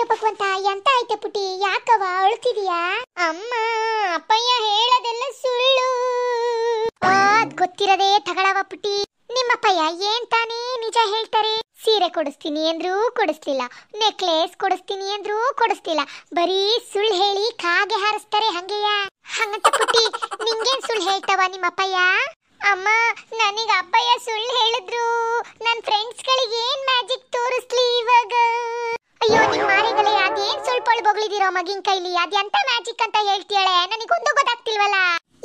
ಅಯ್ಯೋ ಭಗವಂತ ಎಂತ ಐತೆ ಪುಟಿ ಯಾಕವ ಅಳ್ತಿದೀಯಾ ಅಮ್ಮ ಅಪ್ಪಯ್ಯ ಹೇಳದೆಲ್ಲ ಸುಳ್ಳು ಅದ್ ಗೊತ್ತಿರದೆ ತಗಳವ ಪುಟಿ ನಿಮ್ಮಪ್ಪಯ್ಯ ಏನ್ ತಾನೇ ನಿಜ ಹೇಳ್ತಾರೆ ಸೀರೆ ಕೊಡಿಸ್ತೀನಿ ಅಂದ್ರೂ ಕೊಡಿಸ್ಲಿಲ್ಲ ನೆಕ್ಲೆಸ್ ಕೊಡಿಸ್ತೀನಿ ಅಂದ್ರೂ ಕೊಡಿಸ್ತಿಲ್ಲ ಬರೀ ಸುಳ್ಳು ಹೇಳಿ ಕಾಗೆ ಹಾರಿಸ್ತಾರೆ ಹಂಗೆಯ ಹಂಗಂತ ಪುಟ್ಟಿ ನಿಂಗೇನ್ ಸುಳ್ಳು ಹೇಳ್ತಾವ ನಿಮ್ಮಪ್ಪಯ್ಯ ಅಮ್ಮ ನನಗೆ ಅಪ್ಪಯ್ಯ ಸುಳ್ಳು ಹೇಳಿದ್ರು ನನ್ನ ಫ್ರೆಂಡ್ಸ್ಗಳಿಗೆ ಗೊಂಬೆಲ್ ಬೊಗಳಿದಿರೋ ಮಗಿನ ಕೈಲಿ ಅದೆಂತ ಮ್ಯಾಜಿಕ್ ಅಂತ ಹೇಳ್ತೀಯಳೆ ನನಗೊಂದು ಗೊತ್ತಾಗ್ತಿಲ್ವಲ್ಲ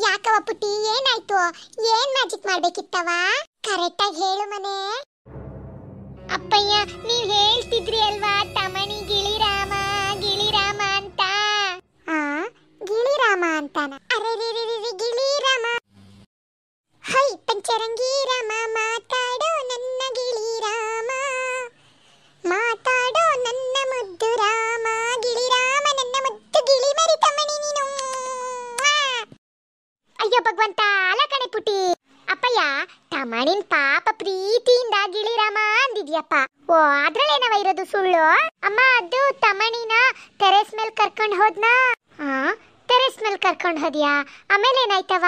ಯಾಕವ ಪುಟ್ಟಿ ಏನಾಯ್ತು ಏನ್ ಮ್ಯಾಜಿಕ್ ಮಾಡ್ಬೇಕಿತ್ತವ ಕರೆಕ್ಟ್ ಆಗಿ ಹೇಳು ಮನೆ ಅಪ್ಪಯ್ಯ ನೀವ್ ಹೇಳ್ತಿದ್ರಿ ಅಲ್ವಾ ತಮಣಿ ಗಿಳಿರಾಮ ಗಿಳಿರಾಮ ಅಂತ ಆ ಗಿಳಿರಾಮ ಅಂತಾನ ಅರೆ ಗಿಳಿರಾಮ ಹೈ ಪಂಚರಂಗಿ ರಾಮ ಅಂದ್ಬಿಟ್ಟಿ ಅಪ್ಪಯ್ಯ ಪಾಪ ಪ್ರೀತಿಯಿಂದ ಗಿಳಿರಾಮ ಅಂದಿದ್ಯಪ್ಪ ಓ ಅದ್ರಲ್ಲೇನವ ಇರೋದು ಸುಳ್ಳು ಅಮ್ಮ ಅದು ತಮಣಿನ ಟೆರೆಸ್ ಮೇಲೆ ಕರ್ಕೊಂಡು ಹೋದ್ನಾ ಟೆರೆಸ್ ಮೇಲೆ ಕರ್ಕೊಂಡು ಹೋದ್ಯಾ ಆಮೇಲೆ ಏನಾಯ್ತವ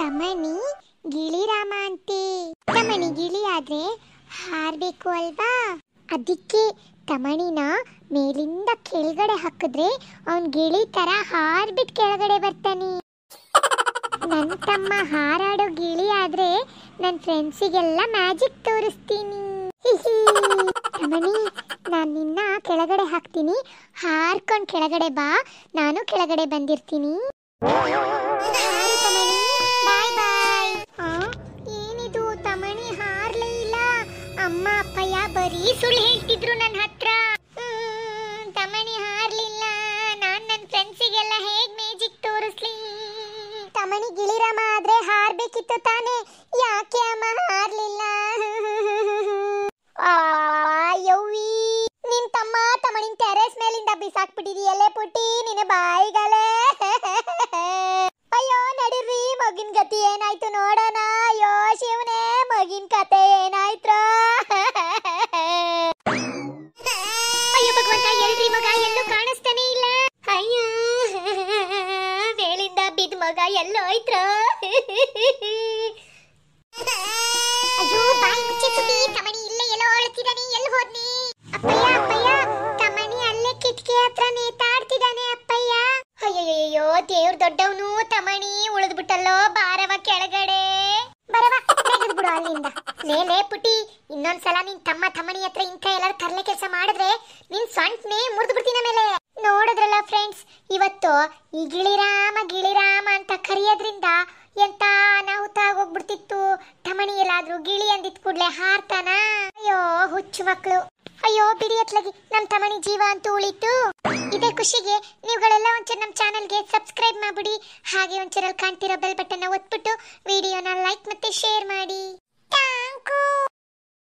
ತಮಣಿ ಗಿಳಿರಾಮ ಅಂತೆ ತಮಣಿ ಗಿಳಿ ಆದ್ರೆ ಹಾರ್ಬೇಕು ಅಲ್ವಾ ಅದಕ್ಕೆ ತಮಣಿನ ಮೇಲಿಂದ ಕೆಳಗಡೆ ಹಾಕಿದ್ರೆ ಅವನ್ ಗಿಳಿ ತರ ಹಾರ್ಬಿಟ್ ಕೆಳಗಡೆ ಬರ್ತಾನೆ ನನ್ನ ತಮ್ಮ ಹಾರಾಡೋ ಗಿಳಿ ಆದ್ರೆ ನನ್ನ ಫ್ರೆಂಡ್ಸಿಗೆಲ್ಲ ಮ್ಯಾಜಿಕ್ ತೋರಿಸ್ತೀನಿ ಮಣಿ ನಾನು ನಿನ್ನ ಕೆಳಗಡೆ ಹಾಕ್ತೀನಿ ಹಾರ್ಕೊಂಡ್ ಕೆಳಗಡೆ ಬಾ ನಾನು ಕೆಳಗಡೆ ಬಂದಿರ್ತೀನಿ ಏನಿದು ತಮಣಿ ಹಾರ್ಲೇ ಇಲ್ಲ ಅಮ್ಮ ಅಪ್ಪಯ್ಯ ಬರೀ ಸುಳ್ಳು ಹೇಳ್ತಿದ್ರು ನನ್ನ ಅಮ್ಮ ಆದ್ರೆ ಹಾರ್ಬೇಕಿತ್ತು ತಾನೆ ಯಾಕೆ ಅಮ್ಮ ಹಾರ್ಲಿಲ್ಲ ಯವ್ವಿ ನಿನ್ ತಮ್ಮ ತಮ್ಮನಿನ್ ಟೆರೆಸ್ ಮೇಲಿಂದ ಬಿಸಾಕ್ಬಿಟ್ಟಿದೀಯಲ್ಲೇ ಪುಟ್ಟಿ ನಿನ್ನ ಬಾಯಿಗಲೇ ಅಯ್ಯೋ ನಡೀರಿ ಮಗಿನ ಗತಿ ಏನಾಯ್ತು ನೋಡೋಣ ಅಯ್ಯೋ ಶಿವನೇ ಮಗಿನ ಕತೆ ಏನಾಯ್ತು ಅಯ್ಯೋ ಭಗವಂತ ಎಲ್ರಿ ಮಗ ಎಲ್ಲೂ ಕಟ್ಟಿದ ಮಗ ಎಲ್ಲ ಅಯ್ಯಯ್ಯೋ ದೇವ್ರ ದೊಡ್ಡವನು ತಮಣಿ ಉಳಿದ್ಬಿಟ್ಟಲ್ಲೋ ಬಾರವ ಕೆಳಗಡೆ ಬರವ ಬಿಡು ಅಲ್ಲಿಂದ ಇನ್ನೊಂದ್ಸಲ ತಮ್ಮ ತಮ್ಮಣಿ ಹತ್ರ ಇಂಥ ಎಲ್ಲರೂ ತರಲೆ ಕೆಲಸ ಮಾಡಿದ್ರೆ ನಿನ್ ಸ್ವಂಟ್ನೇ ಮುರಿದು ನೋಡುದ್ರಲ್ಲ ನೋಡಿದ್ರಲ್ಲ ಫ್ರೆಂಡ್ಸ್ ಇವತ್ತು ಈ ಗಿಳಿರಾಮ ಗಿಳಿರಾಮ ಅಂತ ಕರೆಯೋದ್ರಿಂದ ಎಂತ ಹೋಗ್ಬಿಡ್ತಿತ್ತು ಠಮಣಿ ಎಲ್ಲಾದ್ರೂ ಗಿಳಿ ಅಂದಿದ್ ಕೂಡ್ಲೆ ಹಾರ್ತಾನ ಅಯ್ಯೋ ಹುಚ್ಚು ಮಕ್ಕಳು ಅಯ್ಯೋ ಬಿಡಿ ಅತ್ಲಗಿ ನಮ್ ತಮಣಿ ಜೀವ ಅಂತೂ ಉಳಿತು ಇದೇ ಖುಷಿಗೆ ನೀವುಗಳೆಲ್ಲ ಒಂಚೂರು ನಮ್ಮ ಚಾನಲ್ಗೆ ಸಬ್ಸ್ಕ್ರೈಬ್ ಮಾಡ್ಬಿಡಿ ಹಾಗೆ ಒಂಚೂರಲ್ಲಿ ಕಾಣ್ತಿರೋ ಬೆಲ್ ಬಟನ್ ಒತ್ಬಿಟ್ಟು ವಿಡಿಯೋನ ಲೈಕ್ ಮತ್ತೆ ಶೇರ್ ಮಾಡಿ